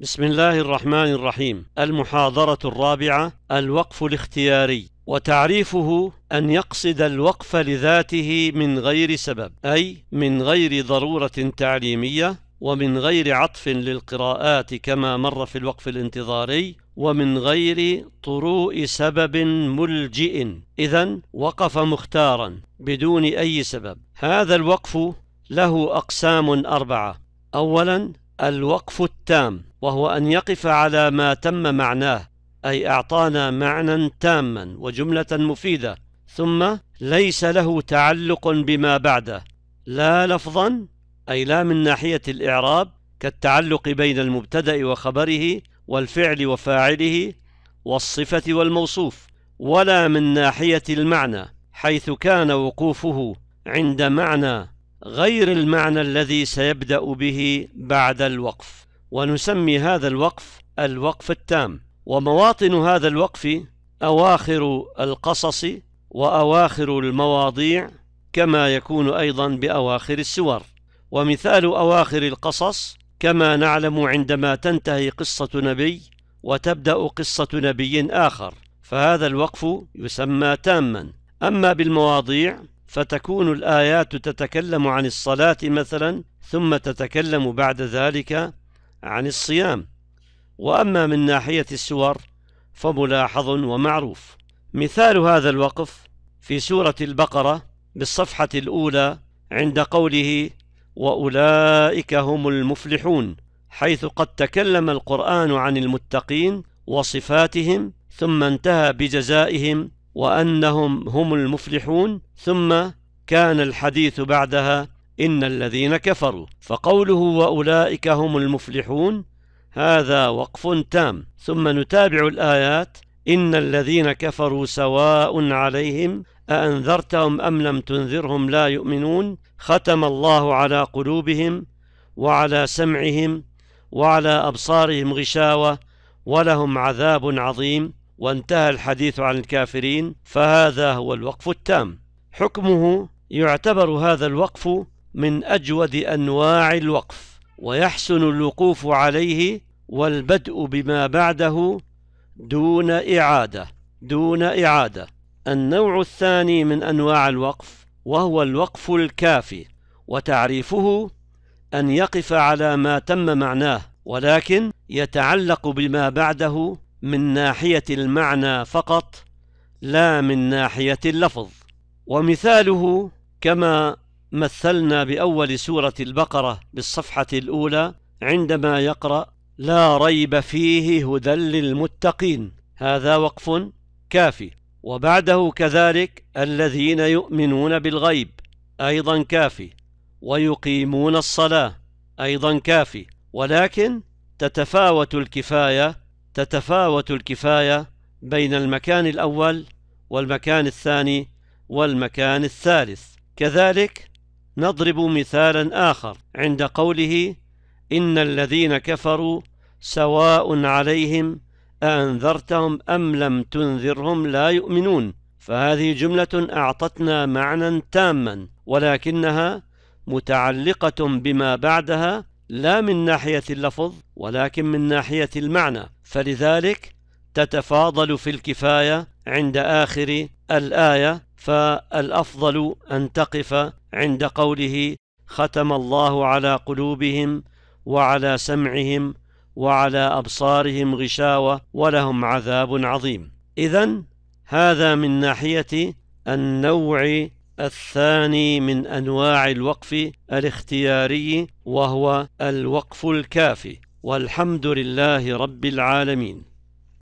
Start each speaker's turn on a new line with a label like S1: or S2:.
S1: بسم الله الرحمن الرحيم المحاضرة الرابعة الوقف الاختياري وتعريفه أن يقصد الوقف لذاته من غير سبب أي من غير ضرورة تعليمية ومن غير عطف للقراءات كما مر في الوقف الانتظاري ومن غير طروء سبب ملجئ إذا وقف مختارا بدون أي سبب هذا الوقف له أقسام أربعة أولا الوقف التام وهو أن يقف على ما تم معناه أي أعطانا معنى تاما وجملة مفيدة ثم ليس له تعلق بما بعده لا لفظا أي لا من ناحية الإعراب كالتعلق بين المبتدأ وخبره والفعل وفاعله والصفة والموصوف ولا من ناحية المعنى حيث كان وقوفه عند معنى غير المعنى الذي سيبدأ به بعد الوقف ونسمي هذا الوقف الوقف التام ومواطن هذا الوقف أواخر القصص وأواخر المواضيع كما يكون أيضا بأواخر السور ومثال أواخر القصص كما نعلم عندما تنتهي قصة نبي وتبدأ قصة نبي آخر فهذا الوقف يسمى تاما أما بالمواضيع فتكون الآيات تتكلم عن الصلاة مثلا ثم تتكلم بعد ذلك عن الصيام وأما من ناحية السور فملاحظ ومعروف مثال هذا الوقف في سورة البقرة بالصفحة الأولى عند قوله وأولئك هم المفلحون حيث قد تكلم القرآن عن المتقين وصفاتهم ثم انتهى بجزائهم وأنهم هم المفلحون ثم كان الحديث بعدها إن الذين كفروا فقوله وأولئك هم المفلحون هذا وقف تام ثم نتابع الآيات إن الذين كفروا سواء عليهم أأنذرتهم أم لم تنذرهم لا يؤمنون ختم الله على قلوبهم وعلى سمعهم وعلى أبصارهم غشاوة ولهم عذاب عظيم وانتهى الحديث عن الكافرين فهذا هو الوقف التام حكمه يعتبر هذا الوقف من أجود أنواع الوقف ويحسن الوقوف عليه والبدء بما بعده دون إعادة دون إعادة النوع الثاني من أنواع الوقف وهو الوقف الكافي وتعريفه أن يقف على ما تم معناه ولكن يتعلق بما بعده من ناحية المعنى فقط لا من ناحية اللفظ ومثاله كما مثلنا بأول سورة البقرة بالصفحة الأولى عندما يقرأ لا ريب فيه هدى للمتقين هذا وقف كافي وبعده كذلك الذين يؤمنون بالغيب أيضا كافي ويقيمون الصلاة أيضا كافي ولكن تتفاوت الكفاية تتفاوت الكفاية بين المكان الأول والمكان الثاني والمكان الثالث كذلك نضرب مثالا آخر عند قوله إن الذين كفروا سواء عليهم أأنذرتهم أم لم تنذرهم لا يؤمنون فهذه جملة أعطتنا معنى تاما ولكنها متعلقة بما بعدها لا من ناحية اللفظ ولكن من ناحية المعنى فلذلك تتفاضل في الكفاية عند آخر الآية فالافضل ان تقف عند قوله ختم الله على قلوبهم وعلى سمعهم وعلى ابصارهم غشاوه ولهم عذاب عظيم اذا هذا من ناحيه النوع الثاني من انواع الوقف الاختياري وهو الوقف الكافي والحمد لله رب العالمين